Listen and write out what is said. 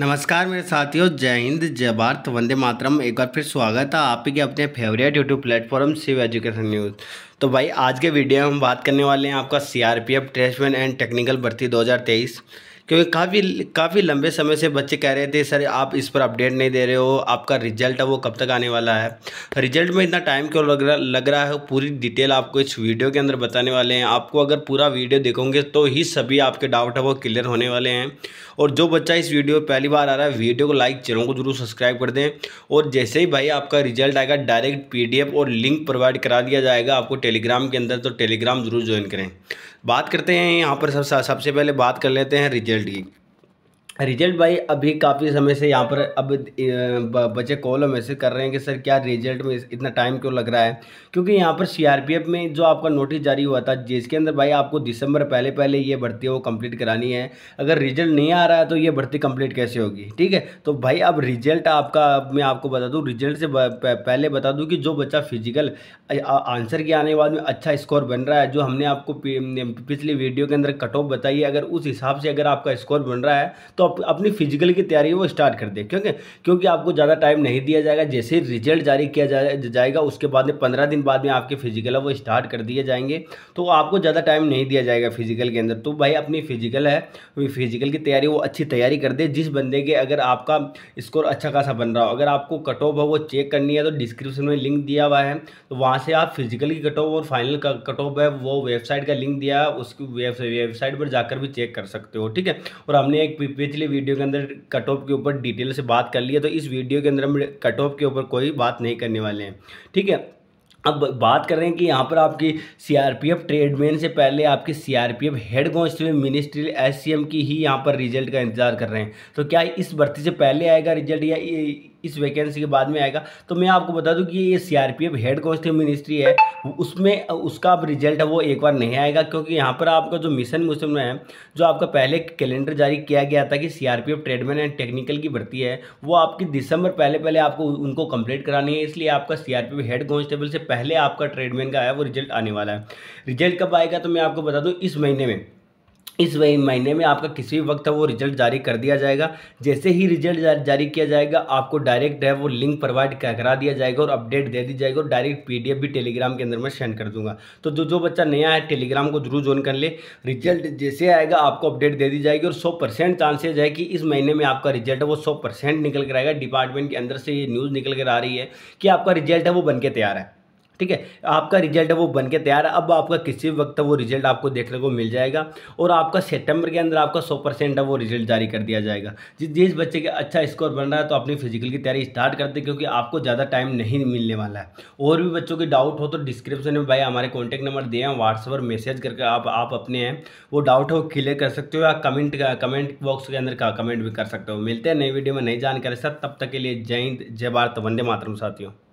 नमस्कार मेरे साथियों जय हिंद जय भारत वंदे मातरम एक बार फिर स्वागत है आप ही के अपने favourite YouTube platform Shiv education news तो भाई आज के वीडियो में हम बात करने वाले हैं आपका सीआरपीएफ आर एंड टेक्निकल भर्ती 2023 क्योंकि काफ़ी काफ़ी लंबे समय से बच्चे कह रहे थे सर आप इस पर अपडेट नहीं दे रहे हो आपका रिजल्ट है वो कब तक आने वाला है रिजल्ट में इतना टाइम क्यों लग रहा लग रहा है पूरी डिटेल आपको इस वीडियो के अंदर बताने वाले हैं आपको अगर पूरा वीडियो देखोगे तो ही सभी आपके डाउट है वो क्लियर होने वाले हैं और जो बच्चा इस वीडियो पहली बार आ रहा है वीडियो को लाइक चैनल को जरूर सब्सक्राइब कर दें और जैसे ही भाई आपका रिजल्ट आएगा डायरेक्ट पीडीएफ और लिंक प्रोवाइड करा दिया जाएगा आपको टेलीग्राम के अंदर तो टेलीग्राम जरूर ज्वाइन करें बात करते हैं यहाँ पर सब सबसे पहले बात कर लेते हैं रिजल्ट की रिजल्ट भाई अभी काफ़ी समय से यहाँ पर अब बच्चे कॉल और मैसेज कर रहे हैं कि सर क्या रिजल्ट में इतना टाइम क्यों लग रहा है क्योंकि यहाँ पर सीआरपीएफ में जो आपका नोटिस जारी हुआ था जिसके अंदर भाई आपको दिसंबर पहले पहले ये भर्ती वो कंप्लीट करानी है अगर रिजल्ट नहीं आ रहा है तो ये भर्ती कम्प्लीट कैसे होगी ठीक है तो भाई अब रिजल्ट आपका मैं आपको बता दूँ रिजल्ट से पहले बता दूँ कि जो बच्चा फिजिकल आंसर के आने के बाद में अच्छा स्कोर बन रहा है जो हमने आपको पिछली वीडियो के अंदर कट ऑफ बताई है अगर उस हिसाब से अगर आपका स्कोर बन रहा है तो आप तो अपनी फिजिकल की तैयारी वो स्टार्ट कर दें क्योंकि क्योंकि आपको ज़्यादा टाइम नहीं दिया जाएगा जैसे रिजल्ट जारी किया जा, जाएगा उसके बाद में पंद्रह दिन बाद में आपके फिजिकल है वो स्टार्ट कर दिए जाएंगे तो आपको ज़्यादा टाइम नहीं दिया जाएगा फिजिकल के अंदर तो भाई अपनी फिजिकल है फिजिकल की तैयारी वो अच्छी तैयारी कर दे जिस बंदे के अगर आपका स्कोर अच्छा खासा बन रहा हो अगर आपको कट ऑफ है वो चेक करनी है तो डिस्क्रिप्शन में लिंक दिया हुआ है तो वहाँ से आप फिजिकल की कट ऑफ और फाइनल का कट ऑफ है वो वेबसाइट का लिंक दिया है उसकी वेबसाइट पर जाकर भी चेक कर सकते हो ठीक है और हमने एक पी पिछले वीडियो के अंदर कट ऑफ के ऊपर डिटेल से बात कर लिया तो इस वीडियो के अंदर हम कट ऑफ के ऊपर कोई बात नहीं करने वाले हैं ठीक है अब बात कर रहे हैं कि यहाँ पर आपकी सीआरपीएफ ट्रेडमैन से पहले आपके CRPF head constable ministerial SCM की ही यहाँ पर रिजल्ट का इंतजार कर रहे हैं तो क्या इस भर्ती से पहले आएगा रिजल्ट या इस वैकेंसी के बाद में आएगा तो मैं आपको बता दूं कि ये सीआरपीएफ हेड कांस्टेबल मिनिस्ट्री है उसमें उसका अब रिजल्ट है वो एक बार नहीं आएगा क्योंकि यहाँ पर आपका जो मिशन मुशन है जो आपका पहले कैलेंडर जारी किया गया था कि सीआरपीएफ ट्रेडमैन एंड टेक्निकल की भर्ती है वो आपकी दिसंबर पहले पहले आपको उनको कंप्लीट करानी है इसलिए आपका सीआरपीएफ हेड कांस्टेबल से पहले आपका ट्रेडमैन का है वो रिजल्ट आने वाला है रिजल्ट कब आएगा तो मैं आपको बता दूँ इस महीने में इस वही महीने में आपका किसी भी वक्त है वो रिजल्ट जारी कर दिया जाएगा जैसे ही रिजल्ट जारी किया जाएगा आपको डायरेक्ट है वो लिंक प्रोवाइड करा दिया जाएगा और अपडेट दे दी जाएगी और डायरेक्ट पीडीएफ भी टेलीग्राम के अंदर मैं सेंड कर दूंगा तो जो जो बच्चा नया है टेलीग्राम को जरूर ज्वाइन कर ले रिजल्ट जैसे आएगा आपको अपडेट दे दी जाएगी और सौ परसेंट चांसेज है कि इस महीने में आपका रिजल्ट है वो सौ परसेंट निकल कर आएगा डिपार्टमेंट के अंदर से ये न्यूज़ निकल कर आ रही है कि आपका रिजल्ट है वो बन के तैयार है ठीक है आपका रिजल्ट है वो बन के तैयार है अब आपका किसी भी वक्त वो रिजल्ट आपको देखने को मिल जाएगा और आपका सितंबर के अंदर आपका सौ परसेंट है वो रिजल्ट जारी कर दिया जाएगा जिस जिस बच्चे का अच्छा स्कोर बन रहा है तो अपनी फिजिकल की तैयारी स्टार्ट कर दे क्योंकि आपको ज़्यादा टाइम नहीं मिलने वाला है और भी बच्चों के डाउट हो तो डिस्क्रिप्शन में भाई हमारे कॉन्टैक्ट नंबर दिए हैं व्हाट्सअप पर मैसेज करके आप आप अपने हैं वो डाउट है वो क्लियर कर सकते हो या कमेंट कमेंट बॉक्स के अंदर कमेंट भी कर सकते हो मिलते हैं नई वीडियो में नई जानकारी सर तब तक के लिए जय हिंद जय भारत वंदे मातरम साथियों